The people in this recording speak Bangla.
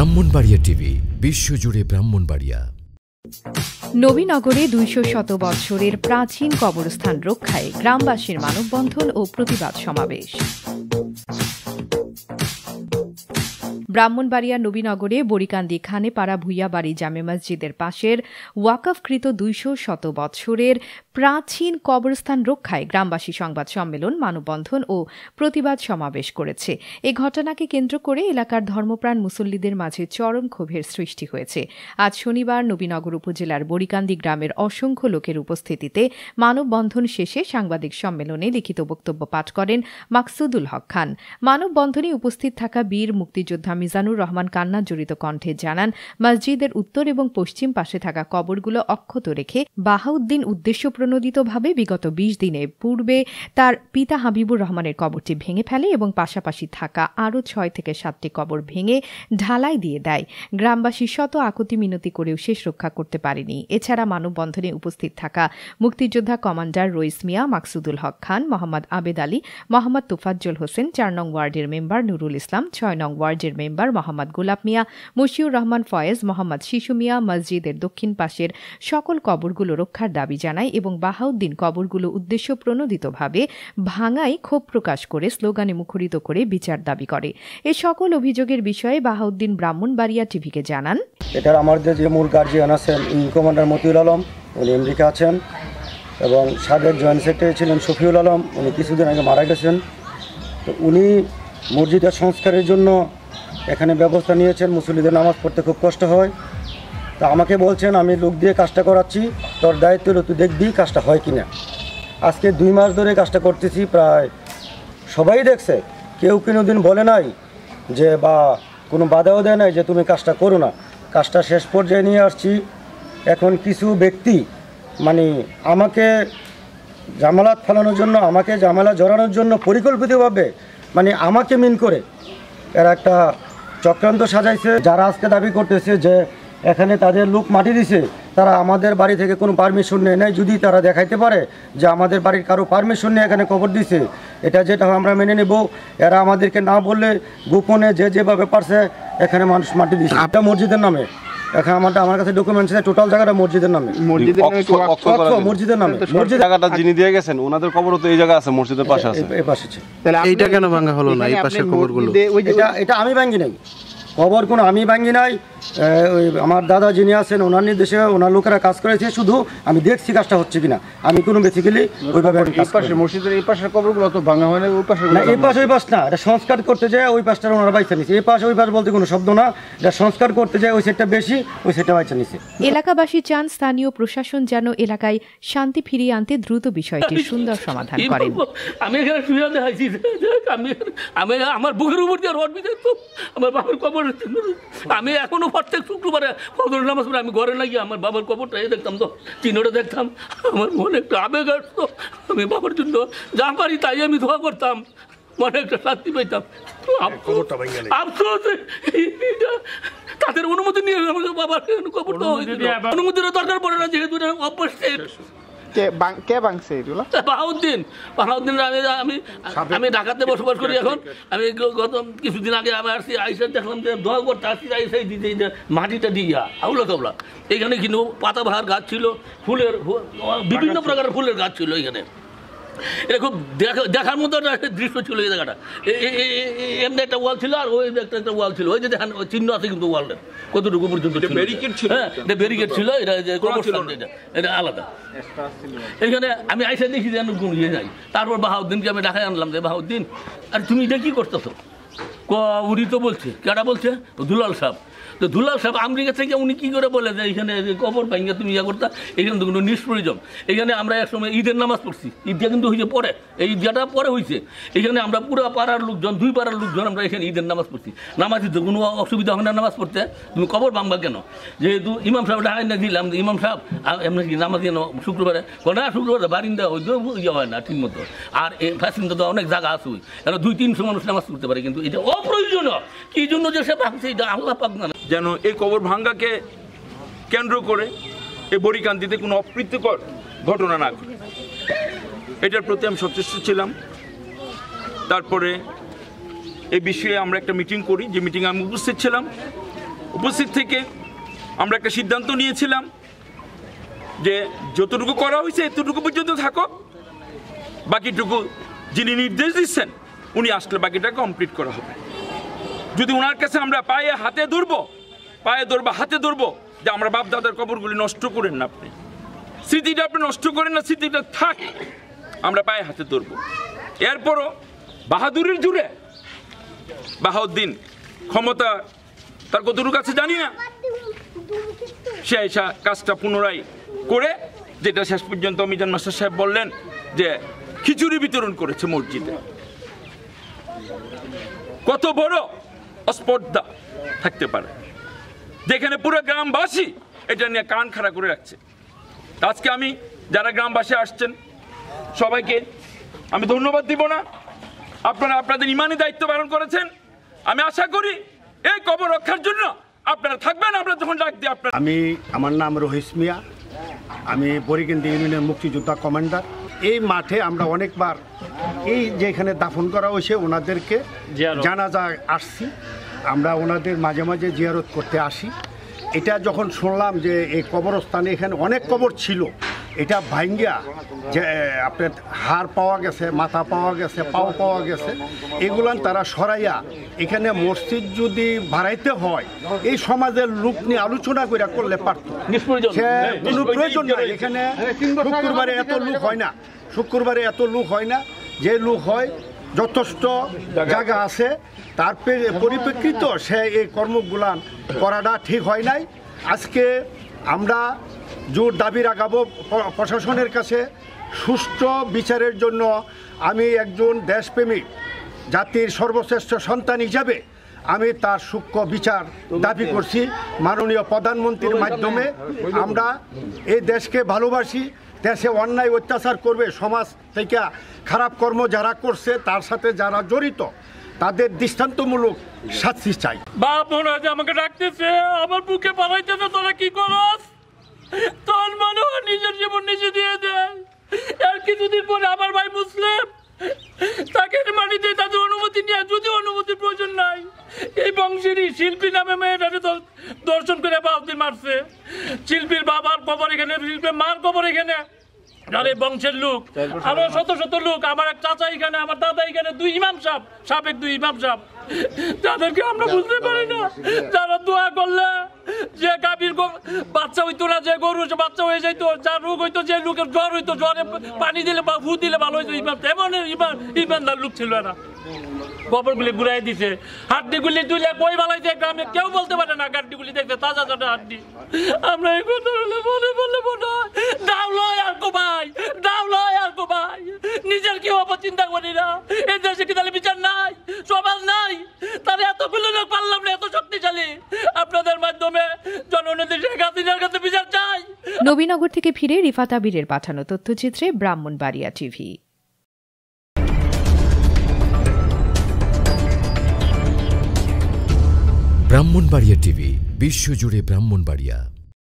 ব্রাহ্মণবাড়িয়া টিভি বিশ্বজুড়ে ব্রাহ্মণবাড়িয়া নবীনগরে দুইশো শত বৎসরের প্রাচীন কবরস্থান রক্ষায় গ্রামবাসীর মানববন্ধন ও প্রতিবাদ সমাবেশ ব্রাহ্মণবাড়িয়া নবীনগরে বরিকান্দি খানেপাড়া ভূঁইয়াবাড়ি জামে মসজিদের পাশের ওয়াকফকৃত দুইশো শত বৎসরের প্রাচীন কবরস্থান রক্ষায় গ্রামবাসী সংবাদ সম্মেলন মানববন্ধন ও প্রতিবাদ সমাবেশ করেছে এ ঘটনাকে কেন্দ্র করে এলাকার ধর্মপ্রাণ মুসল্লিদের মাঝে চরম ক্ষোভের সৃষ্টি হয়েছে আজ শনিবার নবীনগর উপজেলার বরিকান্দি গ্রামের অসংখ্য লোকের উপস্থিতিতে মানববন্ধন শেষে সাংবাদিক সম্মেলনে লিখিত বক্তব্য পাঠ করেন মাকসুদুল হক খান মানববন্ধনে উপস্থিত থাকা বীর মুক্তিযোদ্ধা মিজানুর রহমান কান্না জড়িত কণ্ঠে জানান মসজিদের উত্তর এবং পশ্চিম পাশে থাকা কবরগুলো অক্ষত রেখে বাহাউদ্দিন উদ্দেশ্য অননুদিতভাবে বিগত বিশ দিনে পূর্বে তার পিতা হাবিবুর রহমানের কবরটি ভেঙে ফেলে এবং পাশাপাশি থাকা আরও ছয় থেকে সাতটি কবর ভেঙে ঢালাই দিয়ে দেয় গ্রামবাসী শত আকুতি মিনতি করেও শেষ রক্ষা করতে পারেনি এছাড়া মানববন্ধনে উপস্থিত থাকা মুক্তিযোদ্ধা কমান্ডার রইস মিয়া মাকসুদুল হক খান মোহাম্মদ আবেদ আলী মোহাম্মদ তুফাজ্জল হোসেন চার নং ওয়ার্ডের মেম্বার নুরুল ইসলাম ছয় নং ওয়ার্ডের মেম্বার মোহাম্মদ গোলাপ মিয়া মশিউর রহমান ফয়েজ মোহাম্মদ শিশু মিয়া মসজিদের দক্ষিণ পাশের সকল কবরগুলো রক্ষার দাবি জানায় এবং এবং বাহাউদ্দিন কবরগুলো উদ্দেশ্য প্রণোদিতভাবে ভাঙাই ক্ষোভ প্রকাশ করে স্লোগানে মুখরিত করে বিচার দাবি করে এ সকল অভিযোগের বিষয়ে বাহাউদ্দিন ব্রাহ্মণবাড়িয়া টিভিকে জানান এটার আমাদের যে মূল গার্জিয়ান আছেন কমান্ডার মতিউল আলম উনি আমেরিকা আছেন এবং সাবেক জয়েন্ট সেক্রেটারি ছিলেন শফিউল আলম উনি কিছুদিন আগে মারা গেছেন তো উনি মসজিদের সংস্কারের জন্য এখানে ব্যবস্থা নিয়েছেন মুসল্লিদের নামাজ পড়তে খুব কষ্ট হয় তা আমাকে বলছেন আমি লোক দিয়ে কাজটা করাচ্ছি তোর দায়িত্ব হলো তুই দেখবি কাজটা হয় কি না আজকে দুই মাস ধরে কাজটা করতেছি প্রায় সবাই দেখছে কেউ কোনো দিন বলে নাই যে বা কোনো বাধাও দেয় নাই যে তুমি কাজটা করো না কাজটা শেষ পর্যায়ে নিয়ে আসছি এখন কিছু ব্যক্তি মানে আমাকে জামালাত ফেলানোর জন্য আমাকে জামালা জড়ানোর জন্য পরিকল্পিতভাবে মানে আমাকে মিন করে এরা একটা চক্রান্ত সাজাইছে যারা আজকে দাবি করতেছে যে এখানে তাদের লোক মাটি দিছে তারা আমাদের বাড়ি থেকে কোনো পারমিশন নেয় নাই যদি তারা দেখাইতে পারে যে আমাদের বাড়ির কারো পারমিশন নিয়ে এখানে কবর দিছে এটা যেটা আমরা মেনে নেব এরা আমাদেরকে না বললে গোপনে যে যেভাবে পারছে এখানে মানুষ মাটি দিচ্ছে আপনার মসজিদের নামে এখন আমার আমার কাছে ডকুমেন্টস আছে টোটাল জায়গাটা মসজিদের নামে মসজিদের নামে মসজিদের মসজিদ জায়গাটা আচ্ছা। যিনি দিয়ে গেছেন ওনাদের কবর তো এই জায়গা আছে মসজিদের পাশে আছে এই পাশে আছে তাহলে এইটা কেন ভাঙা হলো না এই পাশের কবরগুলো এটা এটা আমি ভাঙি নাই খবর কোনো আমি ভাঙি নাই ওই আমার দাদা যিনি আছেন ওনার নির্দেশে ওনার লোকেরা কাজ করেছে শুধু আমি দেখছি কাজটা হচ্ছে কিনা আমি কোনো বেসিক্যালি ওইভাবে মসজিদের এই পাশের কবরগুলো তো ভাঙা হয় না ওই পাশে না এই পাশ ওই পাশ না এটা সংস্কার করতে যায় ওই পাশটা ওনারা বাইসা নিছে এই পাশ ওই পাশ বলতে কোনো শব্দ না এটা সংস্কার করতে যায় ওই সেটটা বেশি ওই সেটটা বাইসা নিছে এলাকাবাসী চান স্থানীয় প্রশাসন যেন এলাকায় শান্তি ফিরিয়ে আনতে দ্রুত বিষয়টি সুন্দর সমাধান করেন আমি এখানে শুয়ে দেখাইছি আমি আমার বুকের উপর দিয়ে রড বিদে আমার বাবার কবর আমি এখনো প্রত্যেক শুক্রবারে ফজর নামাজ পড়ে আমি ঘরে লাগিয়ে আমার বাবার কবরটা এ দেখতাম তো চিহ্নটা দেখতাম আমার মনে একটু আবেগ আসতো আমি বাবার জন্য যা পারি তাই আমি ধোয়া করতাম মনে একটা শাস্তি পাইতাম আফসোস তাদের অনুমতি নিয়ে আমাদের বাবার কবরটা অনুমতির দরকার পড়ে না যেহেতু অভ্যাস কে কে আমি ঢাকাতে বসবাস করি এখন আমি গত কিছুদিন আগে মাটিটা দিয়া আউলা কাউলা এখানে কিন্তু পাতাবাহার গাছ ছিল ফুলের বিভিন্ন প্রকারের ফুলের গাছ ছিল এখানে এটা খুব দেখার মতো দৃশ্য ছিল এই জায়গাটা এমনি একটা ওয়াল ছিল আর ওই একটা একটা ওয়াল ছিল ওই যে দেখেন চিহ্ন আছে কিন্তু ওয়ালের কতটুকু পর্যন্ত ব্যারিকেড ছিল হ্যাঁ এটা ব্যারিকেড ছিল এটা এটা আলাদা এখানে আমি আইসে দেখি যে কোন ইয়ে যাই তারপর বাহাউদ্দিনকে আমি ঢাকায় আনলাম যে বাহাউদ্দিন আর তুমি এটা কী করতেছো উড়ি তো বলছে কেটা বলছে দুলাল সাহেব তো দুলাল সাহেব আমেরিকা থেকে উনি কী করে বলে যে এখানে কবর ভাঙ্গা তুমি ইয়া করতা এখানে তো কোনো নিষ্প্রয়োজন এখানে আমরা একসময় ঈদের নামাজ পড়ছি ঈদটা কিন্তু হয়েছে পরে এই ঈদটা পরে হয়েছে এখানে আমরা পুরো পাড়ার লোকজন দুই পাড়ার লোকজন আমরা এখানে ঈদের নামাজ পড়ছি নামাজ তো কোনো অসুবিধা হয় না নামাজ পড়তে তুমি কবর ভাঙবা কেন যেহেতু ইমাম সাহেব ডাকাই না দিলাম ইমাম সাহেব এমনি কি নামাজ কেন শুক্রবারে না শুক্রবারে বারিন্দা ওই ইয়ে হয় না ঠিক মতো আর ফ্যাসিনটা তো অনেক জায়গা আছে কেন দুই তিনশো মানুষ নামাজ পড়তে পারে কিন্তু এটা অপ্রয়োজনীয় কি জন্য যে সে ভাবছে এটা আল্লাহ পাক না যেন এই কবর ভাঙ্গাকে কেন্দ্র করে এই বরিকান্দিতে কোনো অপ্রীতিকর ঘটনা না ঘটে এটার প্রতি আমি সচেষ্ট ছিলাম তারপরে এ বিষয়ে আমরা একটা মিটিং করি যে মিটিং আমি উপস্থিত ছিলাম উপস্থিত থেকে আমরা একটা সিদ্ধান্ত নিয়েছিলাম যে যতটুকু করা হয়েছে এতটুকু পর্যন্ত থাকো বাকিটুকু যিনি নির্দেশ দিচ্ছেন উনি আসলে বাকিটা কমপ্লিট করা হবে যদি ওনার কাছে আমরা পায়ে হাতে ধরবো পায়ে ধরব হাতে ধরবো যে আমরা বাপ দাদার কবরগুলি নষ্ট করেন না আপনি স্মৃতিটা আপনি নষ্ট করেন না স্মৃতিটা থাক আমরা পায়ে হাতে ধরবো এরপরও বাহাদুরের জুড়ে বাহাউদ্দিন ক্ষমতা তার কতটুকু কাছে জানি না সে এসা কাজটা পুনরায় করে যেটা শেষ পর্যন্ত মিজান মাস্টার সাহেব বললেন যে খিচুড়ি বিতরণ করেছে মসজিদে কত বড় অস্পর্ধা থাকতে পারে যেখানে পুরো গ্রামবাসী এটা নিয়ে কান খাড়া করে রাখছে আজকে আমি যারা গ্রামবাসী আসছেন সবাইকে আমি ধন্যবাদ দিব না আপনারা আপনাদের ইমানি দায়িত্ব পালন করেছেন আমি আশা করি এই কবর রক্ষার জন্য আপনারা থাকবেন আমরা যখন ডাক দিই আপনার আমি আমার নাম রহিস মিয়া আমি বরিকেন্দ্র ইউনিয়নের মুক্তিযোদ্ধা কমান্ডার এই মাঠে আমরা অনেকবার এই যেখানে দাফন করা হয়েছে ওনাদেরকে জানাজা আসছি আমরা ওনাদের মাঝে মাঝে জিয়ারত করতে আসি এটা যখন শুনলাম যে এই কবরস্থানে এখানে অনেক কবর ছিল এটা ভাইঙ্গিয়া যে আপনার হাড় পাওয়া গেছে মাথা পাওয়া গেছে পাও পাওয়া গেছে এগুলান তারা সরাইয়া এখানে মসজিদ যদি বাড়াইতে হয় এই সমাজের লোক নিয়ে আলোচনা করে করলে পারত হ্যাঁ, প্রয়োজন এখানে শুক্রবারে এত লোক হয় না শুক্রবারে এত লোক হয় না যে লোক হয় যথেষ্ট জায়গা আছে তার পরিপ্রেক্ষিত সে এই কর্মগুলান করাটা ঠিক হয় নাই আজকে আমরা জোর দাবি রাখাবো প্রশাসনের কাছে সুষ্ঠু বিচারের জন্য আমি একজন দেশপ্রেমিক জাতির সর্বশ্রেষ্ঠ সন্তান হিসাবে আমি তার সূক্ষ্ম বিচার দাবি করছি মাননীয় প্রধানমন্ত্রীর মাধ্যমে আমরা এই দেশকে ভালোবাসি দেশে অন্যায় অত্যাচার করবে সমাজ থেকে খারাপ কর্ম যারা করছে তার সাথে যারা জড়িত তাদের দৃষ্টান্তমূলক শাস্তি চাই বাপ মনে হয় যে আমাকে ডাকতেছে আমার বুকে পালাইতেছে তোরা কি করস তোর মনে হয় নিজের জীবন নিজে দিয়ে দেয় আর কিছুদিন পরে আমার ভাই মুসলিম তাকে বাড়িতে তাদের অনুমতি নিয়ে যদি অনুমতির প্রয়োজন নাই এই বংশেরই শিল্পী নামে মেয়েটাকে দর্শন করে বাউদ্দিন মারছে কবর এখানে মার কবর এখানে আরে বংশের লোক আরো শত শত লোক আমার এক চাচা এখানে আমার দাদা এখানে দুই ইমাম সাহেব সাবেক দুই ইমাম সাহেব যাদেরকে আমরা বুঝতে পারি না যারা দোয়া করলে যে গাভীর বাচ্চা হইতো না যে গরু বাচ্চা হয়ে যাইতো যা রোগ হইতো যে লোকের জ্বর হইতো জ্বরে পানি দিলে বা ভূ দিলে ভালো হইতো ইমান এমন ইমান ইমানদার লোক ছিল না কবরগুলি বুড়াই দিছে হাড্ডিগুলি তুলে বই বালাইছে গ্রামে কেউ বলতে পারে না গাড্ডিগুলি দেখছে তাজা তাজা হাড্ডি আমরা এই কথা বলে মনে বললে মনে দাও লয় আর কোবাই দাও লয় আর কোবাই নিজের কেউ হবো চিন্তা করি না এই দেশে কি তাহলে বিচার নাই সমাজ নাই তার এতগুলো লোক পারলাম না এত শক্তিশালী আপনাদের মাধ্যমে জননেত্রী শেখ হাসিনার কাছে বিচার চাই নবীনগর থেকে ফিরে রিফাত আবিরের পাঠানো তথ্যচিত্রে ব্রাহ্মণবাড়িয়া টিভি ব্রাহ্মণবাড়িয়া টিভি বিশ্বজুড়ে ব্রাহ্মণবাড়িয়া